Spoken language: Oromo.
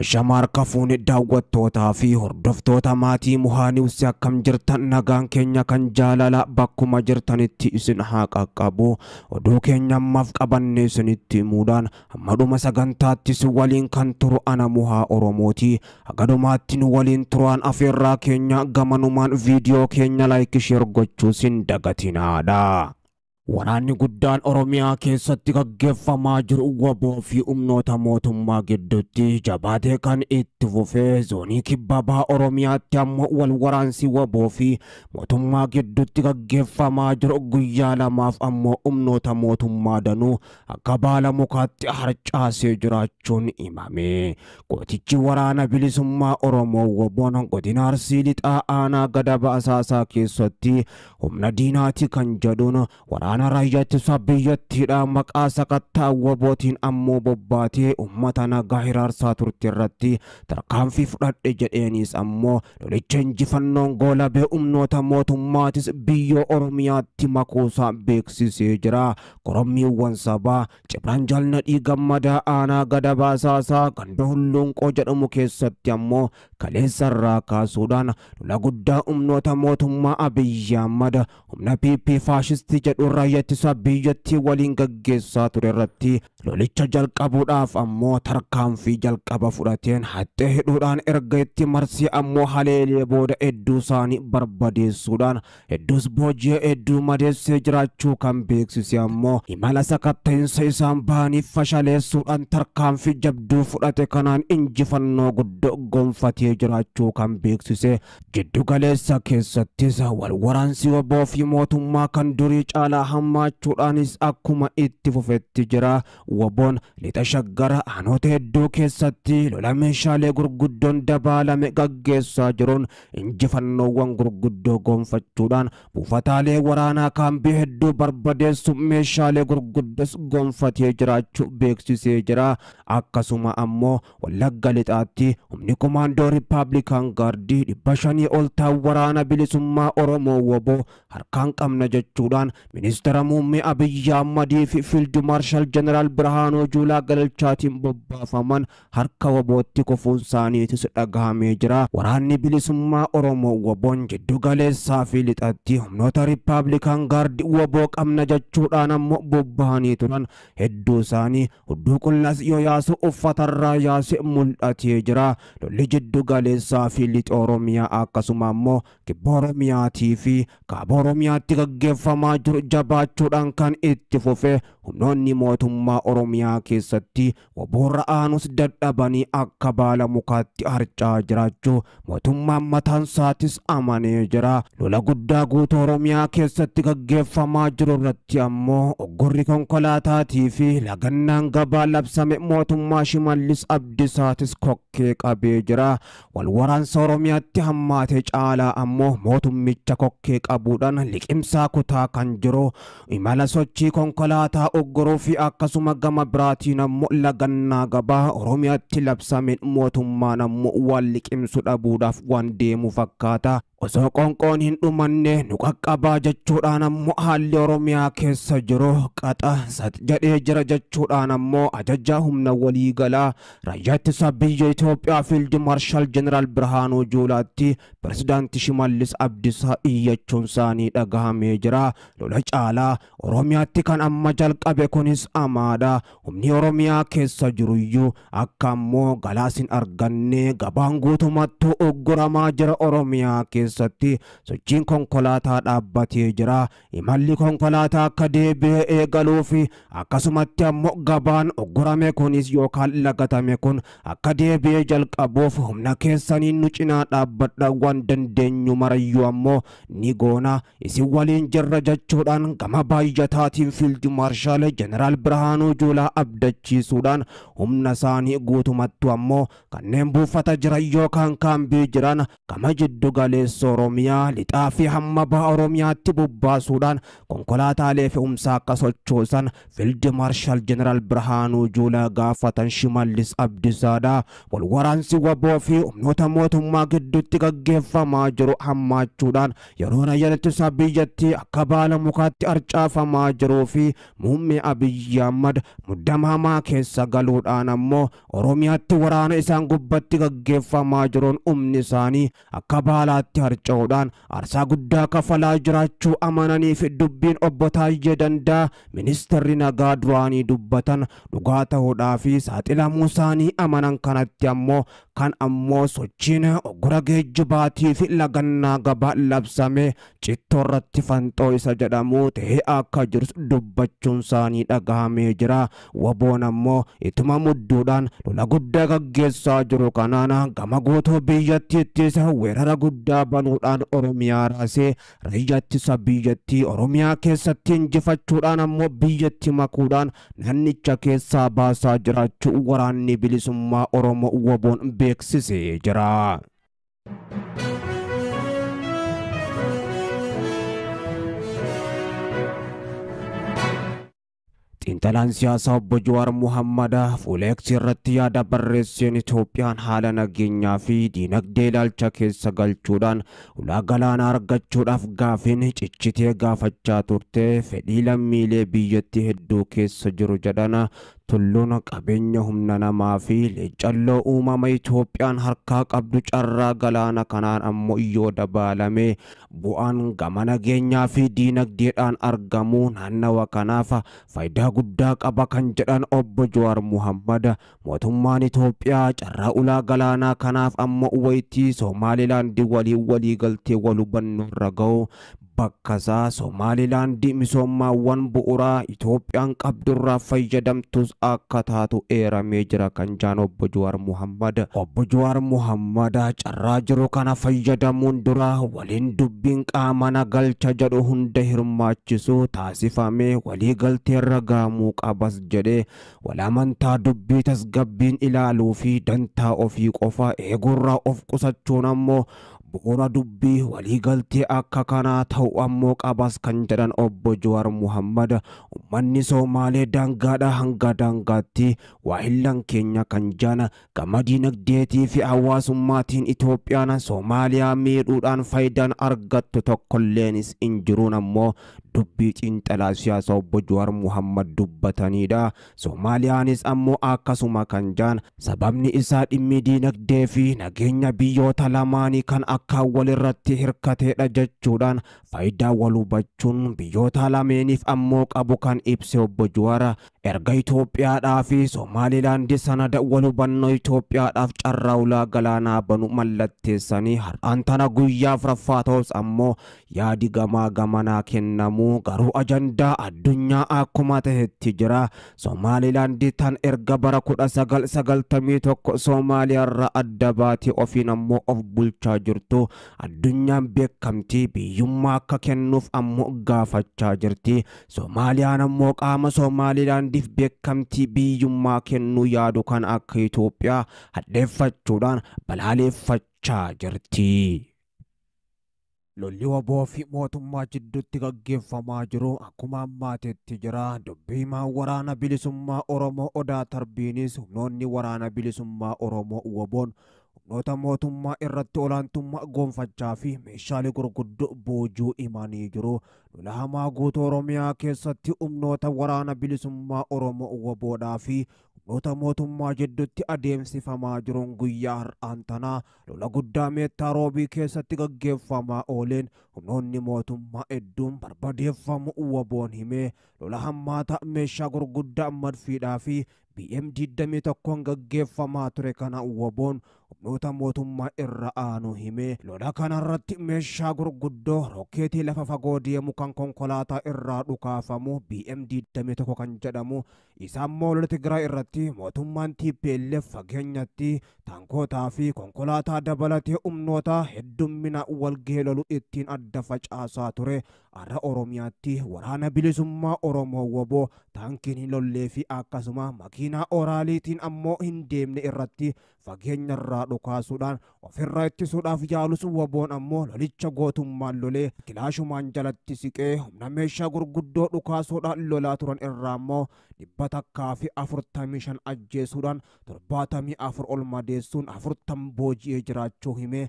Shamaar kafuun daawwattootaa fi hordoftoota maatii Muhaaniwsi akkam jirtan nagaan keenya kan jaalala bakkuma jirtanitti isin haa qaqqabu. Oduu keenya ammaaf qabanne isinitti himuudhaan hammaduma sagantaattis waliin kan tur ana muhaa Oromooti. Agadumaattiin waliin turan afeerraa keenya gamanumaan viidiyoo keenya laayikisheer sin hin dagatinaadha. Waraanni guddaan Oromiyaa keessatti gaggeeffamaa jiru waboo fi humnoota mootummaa gidduutti jabaatee kan itti fufee zoonii kibbabaa Oromiyaatti ammoo wal waraansi waboo fi mootummaa gidduutti gaggeeffamaa jiru guyyaa lamaaf ammoo humnoota mootummaa danuu akka baala mukaatti harcaasee jiraachuun himame. Gootichi waraana bilisummaa Oromoo waboon godina Arsii lixaa aanaa gada baasaasaa keessatti humna diinaati kan jedhuun waraana Kana Kanarraa jechuun biyyattiidha maqaa sakattaa wabootiin ammoo bobbaatee uummata nagaa hiraarsaa turte irratti tarkaanfii fudhadhe jedheenis ammoo lolicha injifannoon goola beekumnoota mootummaatis biyyoo oromiyaatti makuusaa beeksisee jira. Korommiiwwan sabaa cibraan jaalnadhii gammadaa aanaa gada baasaasaa gandoo hulluunqoo jedhamu keessatti ammoo kaleessa irraa kaasuudhaan lola guddaa humnoota mootummaa Abiyyi Ahmad humna PP faashistii jedhu irraa ittisaa biyyatti waliin gaggeessaa ture irratti lolicha jalqabuudhaaf ammoo tarkaanfii jalqaba fudhateen haxee hidhuudhaan erga itti marsii ammoo haleelee booda hedduu isaanii barbadeessuudhaan hedduus booji'ee hedduu madeessee jiraachuu kan beeksisee ammoo imala sakatta'iinsa isaan bahaniif fashaleessuudhaan tarkaanfii jabduu fudhatee, kanaan injifannoo guddoo gonfatee jiraachuu kan beeksise giddugaleessa keessattis wal waraansii oboo fi mootummaa kan durii caalaa hammaachuudhaanis akkuma itti fufetti jira. woboon lixa shaggara hanoota hedduu keessatti lola meeshaalee gurguddoon dabaalame gaggeessaa jiruun injifannoowwan gurguddoo gonfachuudhaan buufataalee waraanaa kaambii hedduu barbadeessu meeshaalee gurguddas gonfatee jiraachuu beeksisee jira. Akkasuma ammoo wallagga lixaatti humni kumaandoo riippaabilikaan gaardi dhibba shanii oltaa waraana bilisummaa Oromoo woboo harkaan qabna jechuudhaan ministeera ሚኒስትር ሙሜ አብይ አህመድ ፊ ፊልድ ማርሻል ጀነራል ብርሃኖ ጁላ ገለልቻቲን ቦባፈመን ሀርከ ወቦቲ ኩፉን ሳኒት ስደጋሜ ጅራ ወራኒ ቢሊሱማ ኦሮሞ ወቦን ጅዱ ገሌሳ ፊ ሊጠቲ ሁምኖታ ሪፓብሊካን ጋርድ ወቦ ቀምነ jechuudhaan ammoo bobba'anii turan hedduu isaanii hudduu qullas yoo yaasu uffatarraa yaase mul'atee jira lolli jiddu galeessaa fi lixa oromiyaa akkasuma ammoo kibba oromiyaatii fi kaaba oromiyaatti gaggeeffamaa jiru jab baachuudhaan kan itti fufe humnoonni mootummaa Oromiyaa keessatti waboorra aanus dadhabanii akka baala mukaatti harcaa jiraachuu mootummaan saatis amanee jira. Lola guddaa guutuu Oromiyaa keessatti gaggeeffamaa jiru irratti ammoo oggurri konkolaataatii fi lagannaan gabaa labsame mootummaa Shimallis saatis kokkee qabee jira. Walwaraansa Oromiyaatti hammaate caalaa ammoo mootummicha kokkee qabuudhaan liqimsaa kutaa kan jiru imala sochi konkolaataa oggoruu fi akkasuma gama biraatiin ammoo lagannaa gabaa Oromiyaatti labsameen mootummaan ammoo waan liqimsu dhabuudhaaf waan deemu fakkaata. Osoo qoonqoon hin dhumanne nu qaqqabaa jechuudhaan ammoo haalli Oromiyaa keessa jiru qaxa sat jedhee jira jechuudhaan ammoo ajajaa humna waliigalaa raayyaa ittisa biyya Itoophiyaa fiild maarshaal jeneraal Birhaanuu Juulaatti pirezidaantii Shimallis Abdiisaa iyyachuun isaanii dhagahamee jira. Lola caa caalaa Oromiyaatti kan amma jalqabe kunis amaadha. Humni Oromiyaa keessa jiru jiruyyuu akka ammoo galaasin arganne gabaan guutumatti ogguramaa jira Oromiyaa keessatti sochiin konkolaataa dhaabbatee jira. Imalli konkolaataa akka deebi'ee eegaluufi akkasumatti ammoo gabaan oggurame kunis yookaan lagatame kun akka deebi'ee jalqabuuf humna keessanii nu cinaa dhaabbadha waan dandeenyu marayyuu ammoo ni goona isin waliin jirra jechuudhaan gama baay'ataatiin fiild maarshaal jeneraal Birhaanuu Juulaa abdachiisuudhaan humna isaanii guutumattu ammoo kanneen buufata jiran yookaan kaambii jiran gama jiddu galeessa Oromiyaa lixaa fi hamma ba'a Oromiyaatti bubbaasuudhaan konkolaataalee fe'umsaa akka sochoosan fiild maarshaal jeneraal Birhaanuu Juulaa gaafatan Shimallis Abdiisaadha. Wal waraansi waboo fi humnoota mootummaa gidduutti gaggeeffamaa jiru hammaachuudhaan yeroo nayyanittisaa biyyattii akka baala mukaatti harcaafamaa jiruu fi muummi Abiyyi Ahmad muddama hamaa keessa galuudhaan ammoo Oromiyaatti waraana isaan gubbatti gaggeeffamaa jiruun humni isaanii akka baalaatti harca'uudhaan aarsaa guddaa kafalaa jiraachuu amananiif dubbiin obbo taayyee Dandaa ministeerri nagaa duraanii dubbatan dhugaa ta'uudhaa fi saaxilamuu isaanii amanan kanatti ammoo Kan ammoo sochiin oggora geejjibaatiif lagannaa gabaa labsame cittoo irratti fanxoo isa jedhamu ta'ee akka jirus dubbachuun isaanii dhagahamee jira waboon ammoo ituma mudduudhaan lola guddaa gaggeessaa jiru Kanaana gama guutuu biyyattiittis weerara guddaa banuudhaan oromiyaa raasee rayyaattisa biyyatti. oromiyaa keessatti injifachuudhaan ammoo biyyatti makuudhaan nannicha keessaa baasaa jiraachuu waraanni bilisummaa oromoo waboon beekamu. beeksisee Xiinxalaan siyaasaa obbo Jawaar fuula fuuleeksii irratti yaada barreesseen Itoophiyaan haala nageenyaa fi diinagdee ilaalcha keessa galchuudhaan ulaa galaanaa argachuudhaaf gaafiin ciccitee gaafachaa turte fedhii lammiilee biyyattii hedduu keessa jiru jedhan tulluun qabeenya humna namaa fi leelloo uumama Itoophiyaan harkaa qabdu carraa galaana kanaan ammoo iyyoo dabaalamee bu'aan gama nageenyaa fi diinagdeedhaan argamuu naannawa kanaaf faayidaa guddaa qaba kan jedhan obbo Jawaar Muhammad mootummaan Itoophiyaa carraa ulaa galaanaa kanaaf ammoo wayitii Somaalilaandi waliin walii galtee wal hubannoo irra ga'u bakkasaa Somaalilaandi misoommaawwan bu'uuraa Itoophiyaan qabdurraa fayyadamtus akka taatu eeramee jira kan jaan obbo Jawaar Muhammad. Obbo juwaar Muhammad carraa jiru kana fayyadamuun dura waliin dubbiin qaama galcha jedhu hunda hirmaachisu taasifamee waliigalteerra gaamuu qabas jedhee amantaa dubbii tasgabbiin ilaaluu fi dantaa ofii qofa eeguurraa of qusachuun ammoo bu'uura dubbii waliigaltee akka kanaa ta'u ammoo qabas kan jedhan obbo Jawaar Muhammad ummanni Soomaalee daangaadhaa hanga daangaatti waa hillan keenya kan jaana gama diinagdeetii fi hawaasummaatiin Itoophiyaan Soomaaliyaa miidhuudhaan faayidaan argattu tokkolleenis hin jiruun ammoo dubbii cinxalaa siyaasa obbo Jawaar Muhammad dubbataniidha. Soomaaliyaanis ammoo akkasuma kan jaan sababni isaa dhimmi diinagdee fi nageenya biyyoota lamaanii kan akkaan walirratti hirkateedha jechuudhaan faayidaa wal hubachuun biyyoota lameeniif ammoo qabu kan ibse obbo Juwaara erga Itoophiyaadhaa fi Somaalilaandi sanada wal hubannoo Itoophiyaadhaaf carraa ulaa galaanaa banu mallatteessanii har'aan tana guyyaa afuraffaa ta'us ammoo yaadi gamaa gamanaa kennamuu garuu ajandaa addunyaa akkuma ta'etti jira Somaalilaandi tan erga bara kudha sagal sagaltamii tokko Somaaliyaarraa adda baatee ofiin ammoo of bulchaa jirtu. addunyaan beekamtii biyyummaa akka kennuuf ammoo gaafachaa jirti. Soomaaliyaan ammoo qaama Soomaalileendiif beekamtii biyyummaa kennuu yaadu kan akka Itoophiyaa hadheeffachuudhaan balaaleeffachaa jirti. lolli waboo fi mootummaa jidduutti gaggeeffamaa jiru akkuma ammaatetti jira. Dubbii waraana bilisummaa Oromoo Odaa Tarbiinis humnoonni waraana bilisummaa Oromoo waboon noota mootummaa irratti olaantummaa goonfachaa fi meeshaalee gurguddoo boojuu himanii jiru. Lola hamaa guutuu Oromiyaa keessatti humnoota waraana bilisummaa Oromoo boodhaa fi humnoota mootummaa jidduutti adeemsifamaa jiruun guyyaa har'aan tanaa lola guddaa meettaa roobii keessatti gaggeeffamaa ooleen humnoonni mootummaa hedduun barbadeeffamu boon himee lola hammaata meeshaa gurguddaa madfiidhaa fi BM 21 gaggeeffamaa ture kana waboon humnoota mootummaa irra aanu hime lola kanarratti meeshaa gurguddoo rokkeetii lafa fagoo deemu kan konkolaataa irraa dhukaafamu BM 21 kan jedhamu isa ammoo lola Tigraay irratti mootummaan TPLF fageenyatti taankootaa fi konkolaataa dabalatee humnoota heddummina walgeelolu ittiin adda facaasaa ture har'a Oromiyaatti waraana bilisummaa Oromoo woboo taankiin hin lollee fi akkasuma makii diinaa oraaliitiin ammoo hin deemne irratti fageenya irraa dhukaasuudhaan ofirraa ittisuudhaaf yaalus waboon ammoo lolicha gootummaan lolee kilaashumaan jalatti siqee humna meeshaa gurguddoo dhukaasuudhaan lolaa turan irraa ammoo dhibba takkaa fi afurtamii shan ajjeesuudhaan torbaatamii afur ol madeessuun afurtam booji'ee jiraachuu himee